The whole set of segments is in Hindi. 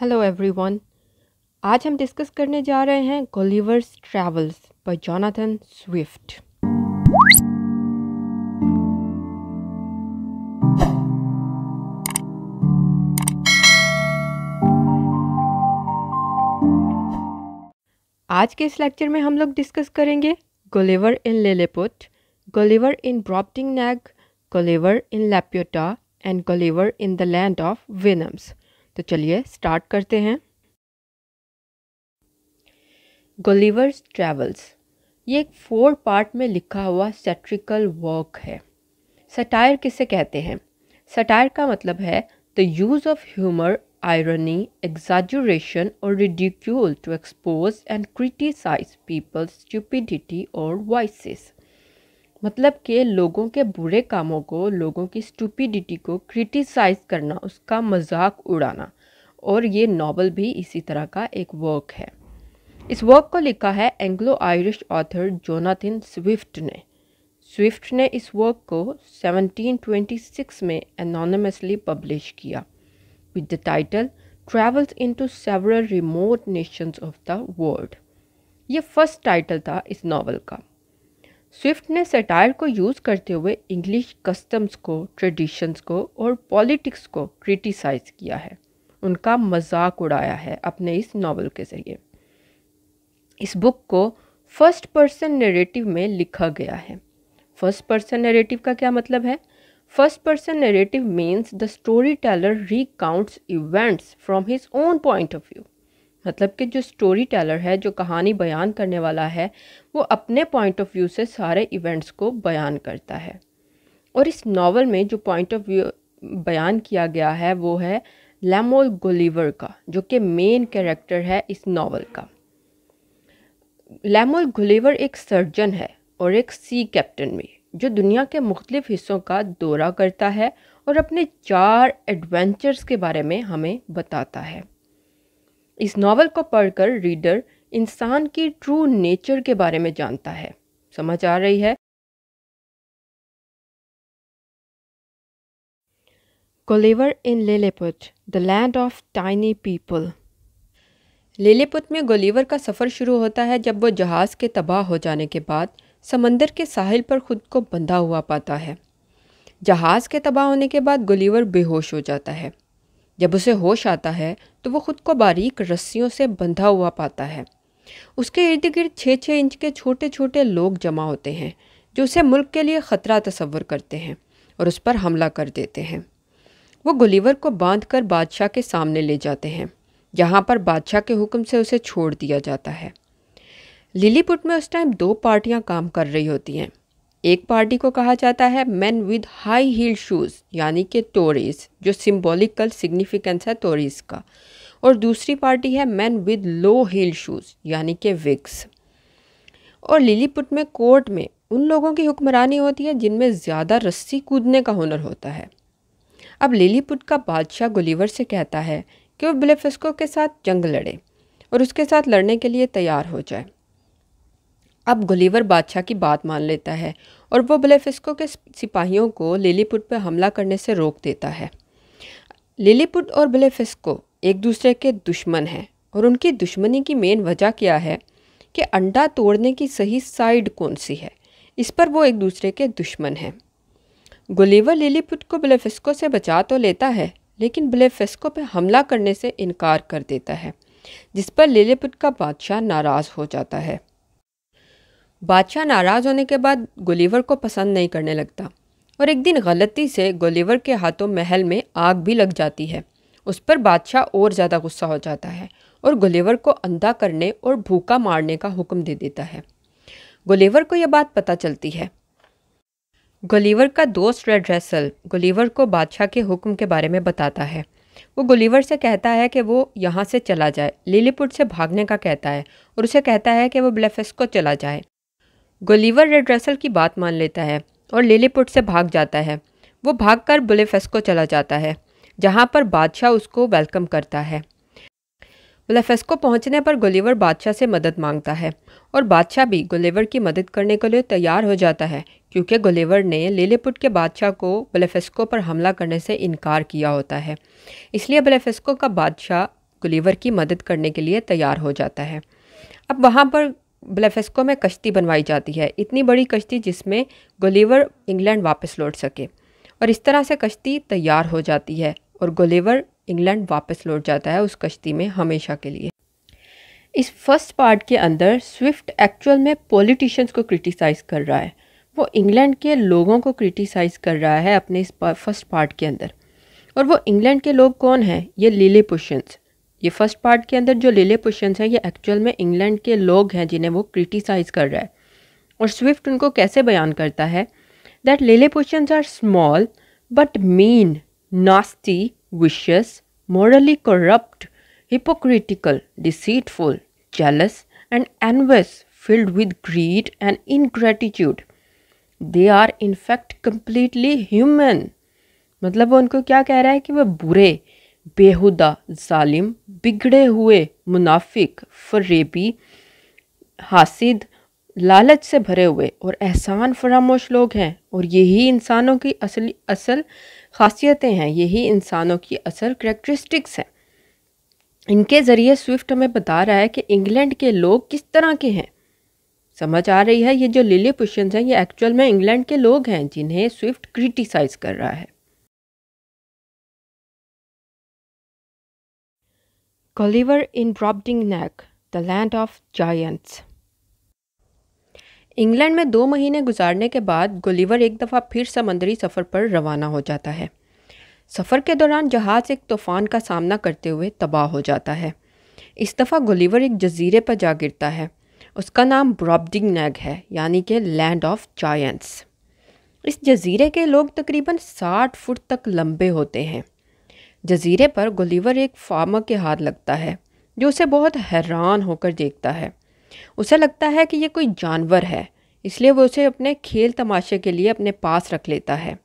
हेलो एवरीवन आज हम डिस्कस करने जा रहे हैं Gulliver's travels by Jonathan Swift आज के इस लेक्चर में हम लोग डिस्कस करेंगे Gulliver in Lilliput Gulliver in Brobdingnag Gulliver in Laputa and Gulliver in the land of Houyhnhnms तो चलिए स्टार्ट करते हैं गोलीवर्स ट्रैवल्स ये एक फोर पार्ट में लिखा हुआ सेट्रिकल वर्क है सटायर किसे कहते हैं सटायर का मतलब है the use of humour irony exaggeration, और ridicule to expose and criticise people's stupidity और vices. मतलब कि लोगों के बुरे कामों को लोगों की स्टूपिडिटी को क्रिटिसाइज करना उसका मजाक उड़ाना और ये नावल भी इसी तरह का एक वर्क है इस वर्क को लिखा है Anglo Irish author Jonathan Swift ने स्विफ्ट ने इस वर्क को 1726 में एनोनमसली पब्लिश किया with the title travels into several remote nations of the world ये फर्स्ट टाइटल था इस नावल का स्विफ्ट ने सटायर को यूज़ करते हुए इंग्लिश कस्टम्स को ट्रेडिशंस को और पॉलिटिक्स को क्रिटिसाइज़ किया है उनका मजाक उड़ाया है अपने इस नावल के ज़रिए इस बुक को फर्स्ट पर्सन नरेटिव में लिखा गया है फर्स्ट पर्सन नरेटिव का क्या मतलब है first person narrative means the storyteller recounts events from his own point of view मतलब कि जो स्टोरी टेलर है जो कहानी बयान करने वाला है वो अपने पॉइंट ऑफ व्यू से सारे इवेंट्स को बयान करता है और इस नावल में जो पॉइंट ऑफ व्यू बयान किया गया है वो है लेमोल गोलीवर का जो कि मेन कैरेक्टर है इस नावल का लेमोल गोलीवर एक सर्जन है और एक सी कैप्टन भी जो दुनिया के मुख्तलिफ हिस्सों का दौरा करता है और अपने चार एडवेंचर्स के बारे में हमें बताता है इस नावल को पढ़कर रीडर इंसान की ट्रू नेचर के बारे में जानता है समझ आ रही है Gulliver in Lilliput the land of tiny people Lilliput में गोलीवर का सफ़र शुरू होता है जब वो जहाज़ के तबाह हो जाने के बाद समंदर के साहिल पर खुद को बंधा हुआ पाता है जहाज़ के तबाह होने के बाद गोलीवर बेहोश हो जाता है जब उसे होश आता है तो वो खुद को बारीक रस्सियों से बंधा हुआ पाता है उसके इर्द गिर्द छः छः इंच के छोटे छोटे लोग जमा होते हैं जो उसे मुल्क के लिए ख़तरा तस्वर करते हैं और उस पर हमला कर देते हैं वो गुलीवर को बांध कर बादशाह के सामने ले जाते हैं जहाँ पर बादशाह के हुक्म से उसे छोड़ दिया जाता है लिलीपुट में उस टाइम दो पार्टियाँ काम कर रही होती हैं एक पार्टी को कहा जाता है man with high heel shoes यानी कि टोरीज जो सिम्बोलिकल सिग्निफिकेंस है टोरीज का और दूसरी पार्टी है man with low heel shoes यानी कि विक्स और लिलीपुट में कोर्ट में उन लोगों की हुक्मरानी होती है जिनमें ज़्यादा रस्सी कूदने का हुनर होता है अब लिलीपुट का बादशाह गुलीवर से कहता है कि वह ब्लेफस्को के साथ जंग लड़े और उसके साथ लड़ने के लिए तैयार हो जाए अब गुलीवर बादशाह की बात मान लेता है और वो बलेफिस्को के सिपाहियों को लिलीपुट पर हमला करने से रोक देता है लिलीपुट और बलेफिस्को एक दूसरे के दुश्मन हैं और उनकी दुश्मनी की मेन वजह क्या है कि अंडा तोड़ने की सही साइड कौन सी है इस पर वो एक दूसरे के दुश्मन हैं गुलीवर लिलीपुट को बलेफिस्को से बचा तो लेता है लेकिन बलेफिस्को पर हमला करने से इनकार कर देता है जिस पर लिलीपुट का बादशाह नाराज़ हो जाता है बादशाह नाराज़ होने के बाद गुलीवर को पसंद नहीं करने लगता और एक दिन गलती से गुलीवर के हाथों महल में आग भी लग जाती है उस पर बादशाह और ज़्यादा गुस्सा हो जाता है और गुलीवर को अंधा करने और भूखा मारने का हुक्म दे देता है गुलीवर को यह बात पता चलती है गुलीवर का दोस्त रेड रेसल गुलीवर को बादशाह के हुक्म के बारे में बताता है वो गुलीवर से कहता है कि वो यहाँ से चला जाए लिलीपुट से भागने का कहता है और उसे कहता है कि वो ब्लेफिस को चला जाए गोलीवर रेड रसल की बात मान लेता है और लिलीपुट से भाग जाता है वो कर बुलेफेस्को चला जाता है जहाँ पर बादशाह उसको वेलकम करता है बुलेफेस्को पहुँचने पर गोलीवर बादशाह से मदद मांगता है और बादशाह भी गोलीवर की मदद करने के लिए तैयार हो जाता है क्योंकि गोलीवर ने लिलीपुट के बादशाह को बुलेफेस्को पर हमला करने से इनकार किया होता है इसलिए बुलेफेस्को का बादशाह गोलीवर की मदद करने के लिए तैयार हो जाता है अब वहाँ पर ब्लेफेस्को में कश्ती बनवाई जाती है इतनी बड़ी कश्ती जिसमें गोलीवर इंग्लैंड वापस लौट सके और इस तरह से कश्ती तैयार हो जाती है और गोलीवर इंग्लैंड वापस लौट जाता है उस कश्ती में हमेशा के लिए इस फर्स्ट पार्ट के अंदर स्विफ्ट एक्चुअल में पॉलिटिशियंस को क्रिटिसाइज़ कर रहा है वो इंग्लैंड के लोगों को क्रिटिसाइज़ कर रहा है अपने इस फर्स्ट पार्ट के अंदर और वो इंग्लैंड के लोग कौन हैं ये लीले पुशंस ये फर्स्ट पार्ट के अंदर जो लिले क्वेश्चन हैं ये एक्चुअल में इंग्लैंड के लोग हैं जिन्हें वो क्रिटिसाइज़ कर रहा है और स्विफ्ट उनको कैसे बयान करता है दैट लिले क्वेश्चन are small but mean nasty vicious morally corrupt hypocritical deceitful jealous and envious, filled with greed and ingratitude they are in fact completely human मतलब वो उनको क्या कह रहा है कि वह बुरे बेहुदा जालिम बिगड़े हुए मुनाफिक फरेबी हासिद लालच से भरे हुए और एहसान फरामोश लोग हैं और यही इंसानों की असली असल खासियतें हैं यही इंसानों की असल करेक्टरिस्टिक्स हैं इनके ज़रिए स्विफ्ट हमें बता रहा है कि इंग्लैंड के लोग किस तरह के हैं समझ आ रही है ये जो लिली पुशंस हैं ये एक्चुअल में इंग्लैंड के लोग हैं जिन्हें स्विफ्ट क्रिटिसाइज़ कर रहा है Gulliver in Neck, the land of giants England में दो महीने गुजारने के बाद गुलीवर एक दफ़ा फिर समंदरी सफ़र पर रवाना हो जाता है सफ़र के दौरान जहाज़ एक तूफ़ान का सामना करते हुए तबाह हो जाता है इस दफ़ा गुलीवर एक जजीरे पर जा गिरता है उसका नाम ब्रॉबडिंग नैग है यानी कि लैंड ऑफ जायंट्स इस जजीरे के लोग तकरीबन 60 फुट तक लंबे होते हैं जजीरे पर गुलीवर एक फार्मर के हाथ लगता है जो उसे बहुत हैरान होकर देखता है उसे लगता है कि यह कोई जानवर है इसलिए वो उसे अपने खेल तमाशे के लिए अपने पास रख लेता है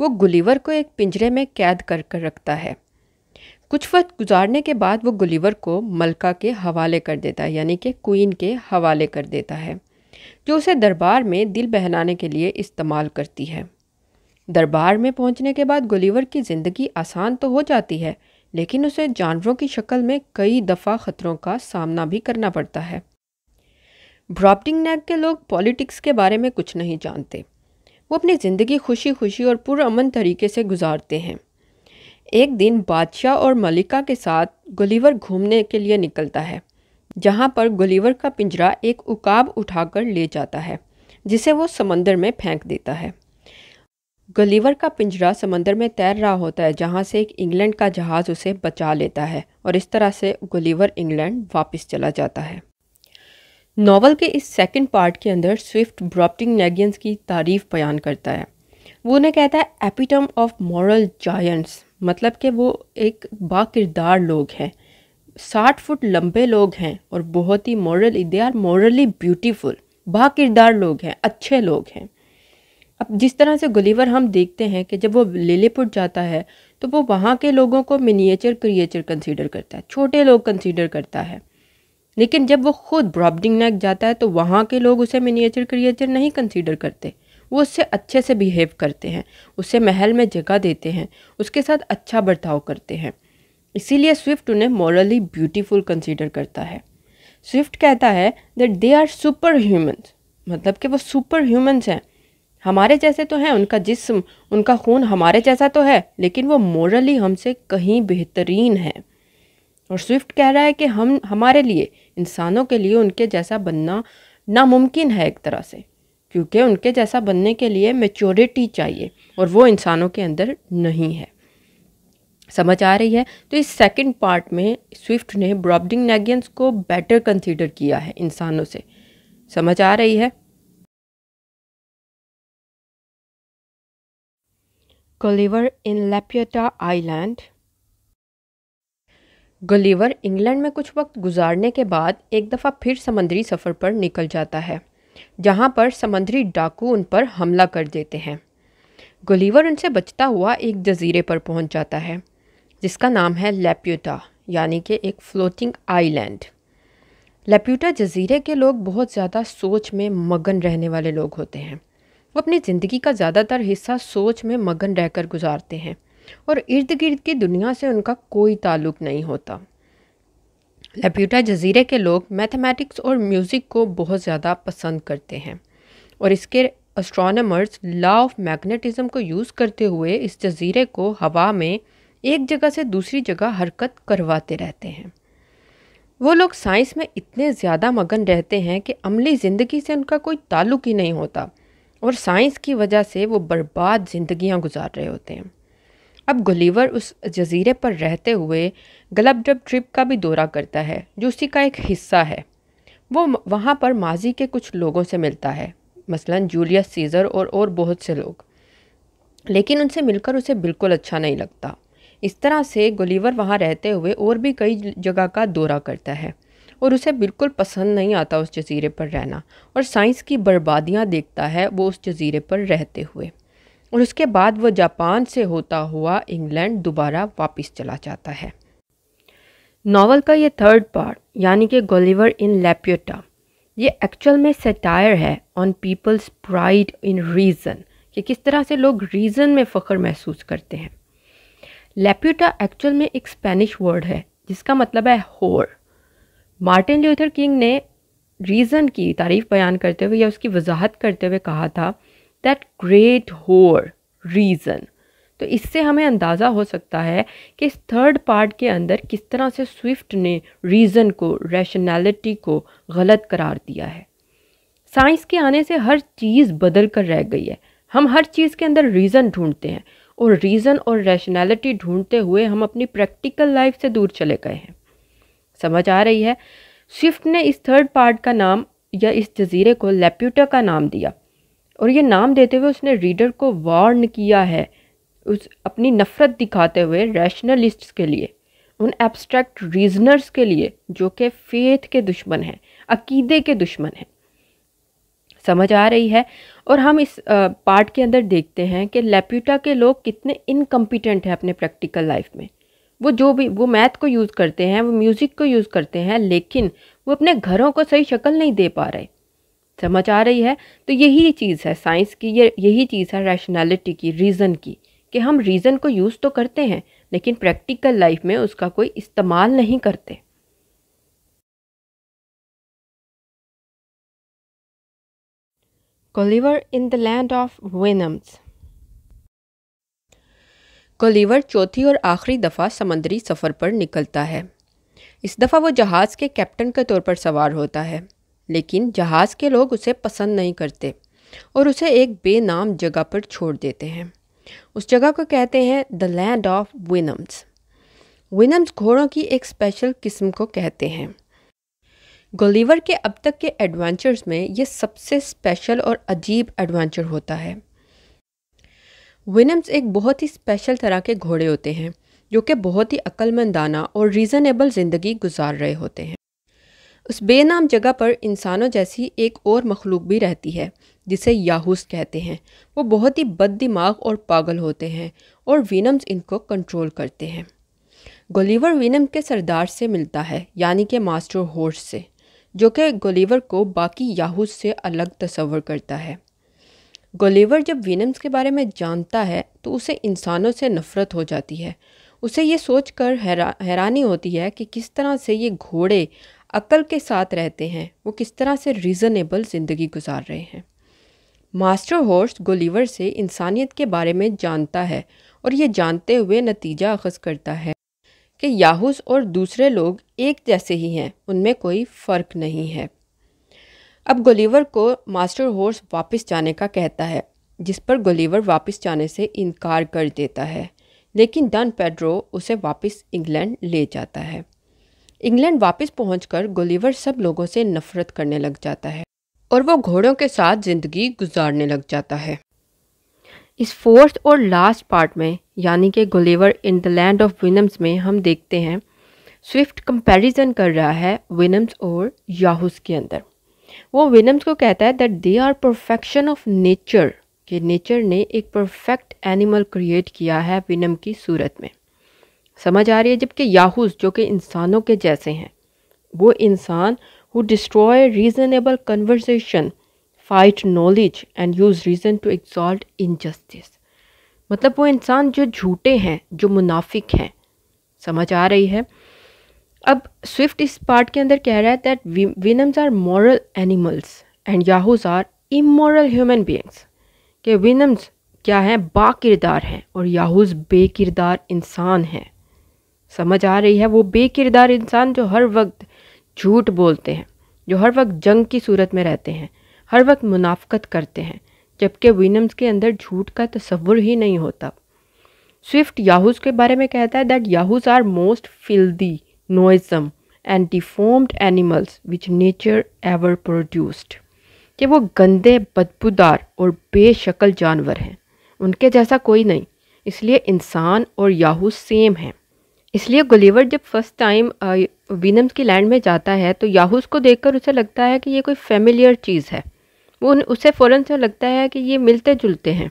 वो गुलीवर को एक पिंजरे में कैद कर कर रखता है कुछ वक्त गुजारने के बाद वो गुलीवर को मलका के हवाले कर देता है यानी कि क्वीन के हवाले कर देता है जो उसे दरबार में दिल बहलाने के लिए इस्तेमाल करती है दरबार में पहुंचने के बाद गुलीवर की ज़िंदगी आसान तो हो जाती है लेकिन उसे जानवरों की शक्ल में कई दफ़ा ख़तरों का सामना भी करना पड़ता है ब्रॉपटिंग नैक के लोग पॉलिटिक्स के बारे में कुछ नहीं जानते वो अपनी ज़िंदगी खुशी खुशी और पुरअमन तरीके से गुजारते हैं एक दिन बादशाह और मलिका के साथ गुलीवर घूमने के लिए निकलता है जहाँ पर गुलीवर का पिंजरा एक उकाब उठाकर ले जाता है जिसे वो समंदर में फेंक देता है गलीवर का पिंजरा समंदर में तैर रहा होता है जहाँ से एक इंग्लैंड का जहाज़ उसे बचा लेता है और इस तरह से गलीवर इंग्लैंड वापस चला जाता है नावल के इस सेकंड पार्ट के अंदर स्विफ्ट ब्रॉप्टिंग नेगियंस की तारीफ बयान करता है वो उन्हें कहता है एपिटम ऑफ मॉरल जायंट्स मतलब कि वो एक बाकिरदार लोग हैं साठ फुट लंबे लोग हैं और बहुत ही moral they are morally beautiful बाकिरदार लोग हैं अच्छे लोग हैं अब जिस तरह से गुलीवर हम देखते हैं कि जब वो लिलीपुट जाता है तो वो वहाँ के लोगों को मिनिएचर क्रिएचर कंसीडर करता है छोटे लोग कंसीडर करता है लेकिन जब वो खुद ब्रॉबडिंग नेक जाता है तो वहाँ के लोग उसे मिनिएचर क्रिएचर नहीं कंसीडर करते वो उससे अच्छे से बिहेव करते हैं उसे महल में जगह देते हैं उसके साथ अच्छा बर्ताव करते हैं इसीलिए स्विफ्ट उन्हें मॉरली ब्यूटीफुल कंसीडर करता है स्विफ्ट कहता है that they are super humans मतलब कि वो सुपर ह्यूमन्स हैं हमारे जैसे तो हैं उनका जिस्म उनका खून हमारे जैसा तो है लेकिन वो मोरली हमसे कहीं बेहतरीन है और स्विफ्ट कह रहा है कि हम हमारे लिए इंसानों के लिए उनके जैसा बनना नामुमकिन है एक तरह से क्योंकि उनके जैसा बनने के लिए मेचोरिटी चाहिए और वो इंसानों के अंदर नहीं है समझ आ रही है तो इस सेकंड पार्ट में स्विफ्ट ने ब्रॉबडिंग नेगियंस को बेटर कंसीडर किया है इंसानों से समझ आ रही है गोलीवर इन लेपियटा आइलैंड गोलीवर इंग्लैंड में कुछ वक्त गुजारने के बाद एक दफ़ा फिर समंदरी सफ़र पर निकल जाता है जहाँ पर समंदरी डाकू उन पर हमला कर देते हैं गोलीवर उनसे बचता हुआ एक जजीरे पर पहुँच जाता है जिसका नाम है लेप्यूटा यानी कि एक फ्लोटिंग आइलैंड लेप्यूटा जजीरे के लोग बहुत ज़्यादा सोच में मगन रहने वाले लोग होते हैं वो अपनी ज़िंदगी का ज़्यादातर हिस्सा सोच में मगन रहकर गुजारते हैं और इर्द गिर्द की दुनिया से उनका कोई ताल्लुक नहीं होता लप्यूटा जजीरे के लोग मैथमेटिक्स और म्यूज़िक को बहुत ज़्यादा पसंद करते हैं और इसके एस्ट्रोनमर्स लॉ ऑफ मैग्नेटिज़्म को यूज़ करते हुए इस जजीरे को हवा में एक जगह से दूसरी जगह हरकत करवाते रहते हैं वो लोग साइंस में इतने ज़्यादा मगन रहते हैं कि अमली ज़िंदगी से उनका कोई ताल्लुक ही नहीं होता और साइंस की वजह से वो बर्बाद जिंदगियां गुजार रहे होते हैं अब गुलीवर उस जजीरे पर रहते हुए गलब डब ट्रिप का भी दौरा करता है जो उसी का एक हिस्सा है वो वहाँ पर माजी के कुछ लोगों से मिलता है मसलन जूलियस सीज़र और और बहुत से लोग लेकिन उनसे मिलकर उसे बिल्कुल अच्छा नहीं लगता इस तरह से गुलीवर वहाँ रहते हुए और भी कई जगह का दौरा करता है और उसे बिल्कुल पसंद नहीं आता उस जज़ीरे पर रहना और साइंस की बर्बादियाँ देखता है वो उस जज़ीरे पर रहते हुए और उसके बाद वह जापान से होता हुआ इंग्लैंड दोबारा वापस चला जाता है नावल का ये थर्ड पार्ट यानी कि गोलीवर इन लेप्योटा ये एक्चुअल में सेटायर है on people's pride in reason कि किस तरह से लोग रीज़न में फ़ख्र महसूस करते हैं लेप्यूटा एक्चुअल में एक स्पेनिश वर्ड है जिसका मतलब है होर मार्टिन ल्यूथर किंग ने रीज़न की तारीफ बयान करते हुए या उसकी वजाहत करते हुए कहा था दैट ग्रेट होर रीज़न तो इससे हमें अंदाज़ा हो सकता है कि इस थर्ड पार्ट के अंदर किस तरह से स्विफ्ट ने रीज़न को रैशनैलिटी को गलत करार दिया है साइंस के आने से हर चीज़ बदल कर रह गई है हम हर चीज़ के अंदर रीज़न ढूंढते हैं और रीज़न और रैशनैलिटी ढूंढते हुए हम अपनी प्रैक्टिकल लाइफ से दूर चले गए हैं समझ आ रही है स्विफ्ट ने इस थर्ड पार्ट का नाम या इस जजीरे को लेप्यूटा का नाम दिया और ये नाम देते हुए उसने रीडर को वार्न किया है उस अपनी नफ़रत दिखाते हुए रैशनलिस्ट्स के लिए उन एब्स्ट्रैक्ट रीजनर्स के लिए जो कि फेथ के दुश्मन हैं अकीदे के दुश्मन हैं समझ आ रही है और हम इस पार्ट के अंदर देखते हैं कि लेप्यूटा के लोग कितने इनकम्पिटेंट हैं अपने प्रैक्टिकल लाइफ में वो जो भी वो मैथ को यूज़ करते हैं वो म्यूज़िक को यूज़ करते हैं लेकिन वो अपने घरों को सही शक्ल नहीं दे पा रहे समझ आ रही है तो यही चीज़ है साइंस की ये यही चीज़ है रैशनैलिटी की रीज़न की कि हम रीज़न को यूज़ तो करते हैं लेकिन प्रैक्टिकल लाइफ में उसका कोई इस्तेमाल नहीं करते Gulliver in the land of Houyhnhnms Gulliver चौथी और आखिरी दफ़ा समंदरी सफ़र पर निकलता है इस दफ़ा वो जहाज़ के कैप्टन के तौर पर सवार होता है लेकिन जहाज़ के लोग उसे पसंद नहीं करते और उसे एक बेनाम जगह पर छोड़ देते हैं उस जगह को कहते हैं the land of Houyhnhnms Houyhnhnms घोड़ों की एक स्पेशल किस्म को कहते हैं गोलीवर के अब तक के एडवेंचर्स में ये सबसे स्पेशल और अजीब एडवेंचर होता है विनम्स एक बहुत ही स्पेशल तरह के घोड़े होते हैं जो कि बहुत ही अक्लमंदाना और रीज़नेबल ज़िंदगी गुजार रहे होते हैं उस बेनाम जगह पर इंसानों जैसी एक और मखलूक भी रहती है जिसे याहूस कहते हैं वो बहुत ही बद दिमाग और पागल होते हैं और विनम्स इनको कंट्रोल करते हैं गोलीवर विनम के सरदार से मिलता है यानी कि मास्टर होर्स से जो कि गोलीवर को बाकी याहूस से अलग तस्वर करता है गोलीवर जब विनम्स के बारे में जानता है तो उसे इंसानों से नफ़रत हो जाती है उसे ये सोच कर हैरा, हैरानी होती है कि किस तरह से ये घोड़े अकल के साथ रहते हैं वो किस तरह से रीज़नेबल ज़िंदगी गुजार रहे हैं मास्टर हॉर्स गोलीवर से इंसानियत के बारे में जानता है और ये जानते हुए नतीजा अखज़ करता है कि याहूस और दूसरे लोग एक जैसे ही हैं उनमें कोई फ़र्क नहीं है अब गोलीवर को मास्टर हॉर्स वापस जाने का कहता है जिस पर गोलीवर वापस जाने से इनकार कर देता है लेकिन डन पेड्रो उसे वापस इंग्लैंड ले जाता है इंग्लैंड वापस पहुँच गोलीवर सब लोगों से नफरत करने लग जाता है और वो घोड़ों के साथ ज़िंदगी गुजारने लग जाता है इस फोर्थ और लास्ट पार्ट में यानी कि Gulliver in the land of Houyhnhnms में हम देखते हैं स्विफ्ट कंपैरिजन कर रहा है विनम्स और याहूस के अंदर वो विनम्स को कहता है that they are perfection of nature कि नेचर ने एक परफेक्ट एनिमल क्रिएट किया है विनम की सूरत में समझ आ रही है जबकि याहूस जो कि इंसानों के जैसे हैं वो इंसान who destroy reasonable conversation fight knowledge and use reason to exalt injustice मतलब वो इंसान जो झूठे हैं जो मुनाफिक हैं समझ आ रही है अब स्विफ्ट इस पार्ट के अंदर कह रहा है that Houyhnhnms are moral animals and Yahoos are immoral human beings के विनम्स क्या हैं बाकिरदार हैं और याहूज बेकिरदार इंसान हैं समझ आ रही है वो बेकिरदार इंसान जो हर वक्त झूठ बोलते हैं जो हर वक्त जंग की सूरत में रहते हैं हर वक्त मुनाफ्त करते हैं जबकि विनम्स के अंदर झूठ का तस्वुर ही नहीं होता स्विफ्ट याहूज के बारे में कहता है that Yahoos are most filthy noisome and deformed animals which nature ever produced कि वो गंदे बदबूदार और बेशकल जानवर हैं उनके जैसा कोई नहीं इसलिए इंसान और याहू सेम हैं इसलिए गुलीवर जब फर्स्ट टाइम विनम्स की लैंड में जाता है तो याहूस को देखकर उसे लगता है कि ये कोई फेमिलियर चीज़ है वो उसे फ़ौर से लगता है कि ये मिलते जुलते हैं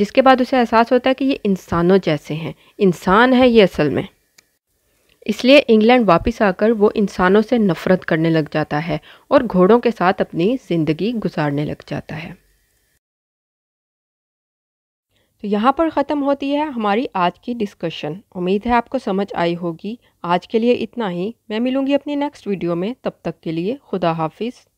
जिसके बाद उसे एहसास होता है कि ये इंसानों जैसे हैं इंसान है ये असल में इसलिए इंग्लैंड वापस आकर वो इंसानों से नफरत करने लग जाता है और घोड़ों के साथ अपनी ज़िंदगी गुजारने लग जाता है तो यहाँ पर ख़त्म होती है हमारी आज की डिस्कशन उम्मीद है आपको समझ आई होगी आज के लिए इतना ही मैं मिलूँगी अपनी नेक्स्ट वीडियो में तब तक के लिए खुदा हाफिज़